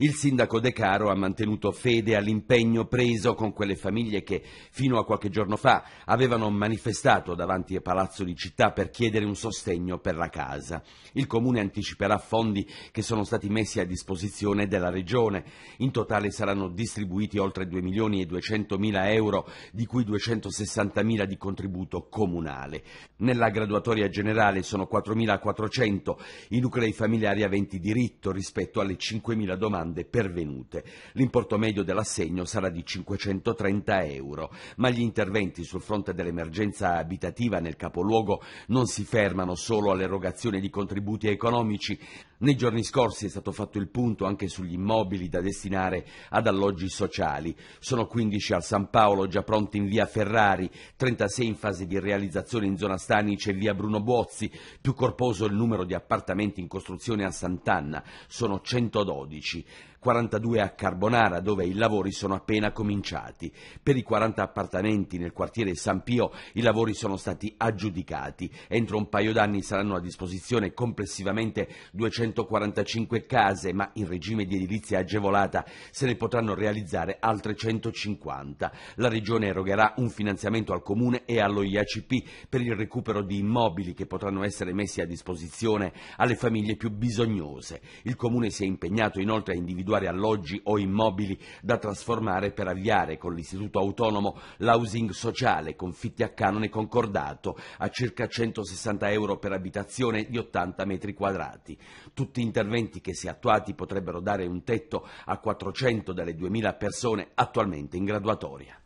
Il sindaco De Caro ha mantenuto fede all'impegno preso con quelle famiglie che fino a qualche giorno fa avevano manifestato davanti a Palazzo di Città per chiedere un sostegno per la casa. Il comune anticiperà fondi che sono stati messi a disposizione della regione. In totale saranno distribuiti oltre 2 milioni e 200 mila euro, di cui 260 mila di contributo comunale. Nella graduatoria generale sono 4.400 i nuclei familiari aventi diritto rispetto alle 5.000 domande domande pervenute. L'importo medio dell'assegno sarà di 530 euro, ma gli interventi sul fronte dell'emergenza abitativa nel capoluogo non si fermano solo all'erogazione di contributi economici. Nei giorni scorsi è stato fatto il punto anche sugli immobili da destinare ad alloggi sociali. Sono 15 al San Paolo già pronti in via Ferrari, 36 in fase di realizzazione in zona Stanice e via Bruno Buozzi, più corposo il numero di appartamenti in costruzione a Sant'Anna, sono 112. 42 a Carbonara, dove i lavori sono appena cominciati. Per i 40 appartamenti nel quartiere San Pio i lavori sono stati aggiudicati. Entro un paio d'anni saranno a disposizione complessivamente 245 case, ma in regime di edilizia agevolata se ne potranno realizzare altre 150. La Regione erogherà un finanziamento al Comune e allo IACP per il recupero di immobili che potranno essere messi a disposizione alle famiglie più bisognose. Il Comune si è impegnato inoltre a individuare alloggi o immobili da trasformare per avviare con l'Istituto Autonomo l'housing sociale, confitti a canone concordato, a circa 160 euro per abitazione di 80 metri quadrati. Tutti interventi che, se attuati, potrebbero dare un tetto a 400 delle 2.000 persone attualmente in graduatoria.